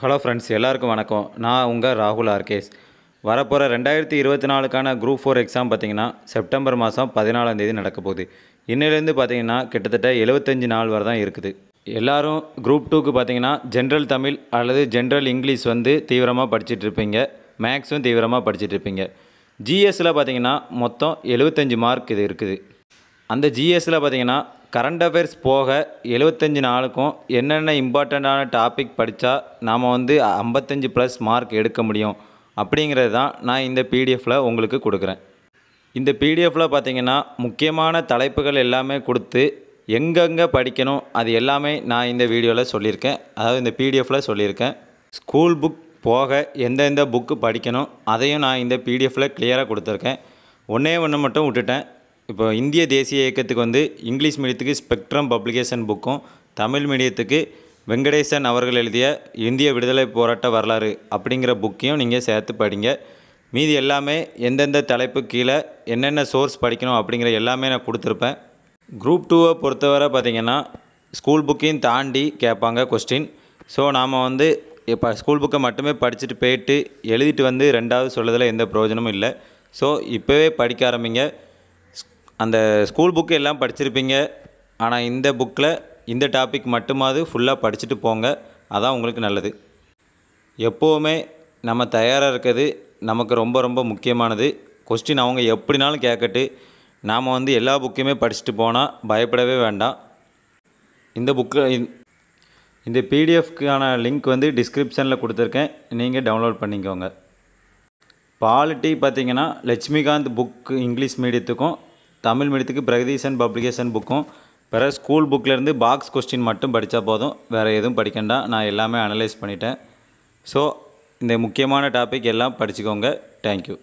hello friends எல்லாருக்கும் வணக்கம் நான் உங்கள் ராகுல் ஆர்கேஸ் வரப்போகிற ரெண்டாயிரத்தி இருபத்தி நாலுக்கான குரூப் ஃபோர் எக்ஸாம் பார்த்திங்கன்னா செப்டம்பர் மாதம் பதினாலாம் தேதி நடக்க போகுது இன்னிலேருந்து பார்த்திங்கன்னா கிட்டத்தட்ட எழுபத்தஞ்சி நாள் வரை தான் இருக்குது எல்லோரும் குரூப் டூக்கு பார்த்திங்கன்னா ஜென்ரல் தமிழ் அல்லது ஜென்ரல் இங்கிலீஷ் வந்து தீவிரமாக படிச்சுட்டு இருப்பீங்க மேக்ஸும் தீவிரமாக படிச்சுட்டு இருப்பீங்க ஜிஎஸ்சில் பார்த்திங்கன்னா மொத்தம் எழுபத்தஞ்சி மார்க் இது இருக்குது அந்த ஜிஎஸ்சில் பார்த்திங்கன்னா கரண்ட் அஃபேர்ஸ் போக எழுபத்தஞ்சி நாளுக்கும் என்னென்ன இம்பார்ட்டண்ட்டான டாபிக் படித்தா நாம் வந்து ஐம்பத்தஞ்சு ப்ளஸ் மார்க் எடுக்க முடியும் அப்படிங்கிறது தான் நான் இந்த பிடிஎஃப்பில் உங்களுக்கு கொடுக்குறேன் இந்த பிடிஎஃப்பில் பார்த்திங்கன்னா முக்கியமான தலைப்புகள் எல்லாமே கொடுத்து எங்கெங்கே படிக்கணும் அது எல்லாமே நான் இந்த வீடியோவில் சொல்லியிருக்கேன் அதாவது இந்த பிடிஎஃப்பில் சொல்லியிருக்கேன் ஸ்கூல் புக் போக எந்தெந்த புக்கு படிக்கணும் அதையும் நான் இந்த பிடிஎஃப்பில் கிளியராக கொடுத்துருக்கேன் ஒன்றே ஒன்று மட்டும் விட்டுட்டேன் இப்போ இந்திய தேசிய இயக்கத்துக்கு வந்து இங்கிலீஷ் மீடியத்துக்கு ஸ்பெக்ட்ரம் பப்ளிகேஷன் புக்கும் தமிழ் மீடியத்துக்கு வெங்கடேசன் அவர்கள் எழுதிய இந்திய விடுதலை போராட்ட வரலாறு அப்படிங்கிற புக்கையும் நீங்கள் சேர்த்து படிங்க மீதி எல்லாமே எந்தெந்த தலைப்பு கீழே என்னென்ன சோர்ஸ் படிக்கணும் அப்படிங்கிற எல்லாமே நான் கொடுத்துருப்பேன் குரூப் டூவை பொறுத்தவரை பார்த்திங்கன்னா ஸ்கூல் புக்கையும் தாண்டி கேட்பாங்க கொஸ்டின் ஸோ நாம் வந்து இப்போ ஸ்கூல் புக்கை மட்டுமே படிச்சுட்டு போயிட்டு எழுதிட்டு வந்து ரெண்டாவது சொல்லதில் எந்த பிரயோஜனமும் இல்லை ஸோ இப்போவே படிக்க ஆரம்பிங்க அந்த ஸ்கூல் புக்கு எல்லாம் படிச்சிருப்பீங்க ஆனால் இந்த புக்கில் இந்த டாபிக் மட்டுமாவது ஃபுல்லாக படிச்சுட்டு போங்க அதான் உங்களுக்கு நல்லது எப்போவுமே நம்ம தயாராக இருக்கிறது நமக்கு ரொம்ப ரொம்ப முக்கியமானது கொஸ்டின் அவங்க எப்படினாலும் கேட்கட்டு நாம் வந்து எல்லா புக்கையுமே படிச்சுட்டு போனால் பயப்படவே வேண்டாம் இந்த புக்கு இந்த பிடிஎஃப்க்கான லிங்க் வந்து டிஸ்கிரிப்ஷனில் கொடுத்துருக்கேன் நீங்கள் டவுன்லோட் பண்ணிக்கோங்க பாலிட்டி பார்த்திங்கன்னா லட்சுமிகாந்த் புக்கு இங்கிலீஷ் மீடியத்துக்கும் தமிழ் மீடியத்துக்கு பிரகதீசன் பப்ளிகேஷன் புக்கும் வேறு ஸ்கூல் புக்கிலேருந்து பாக்ஸ் கொஸ்டின் மட்டும் படித்தா போதும் வேறு எதுவும் படிக்கண்டா நான் எல்லாமே அனலைஸ் பண்ணிட்டேன் ஸோ இந்த முக்கியமான டாபிக் எல்லாம் படிச்சுக்கோங்க தேங்க்யூ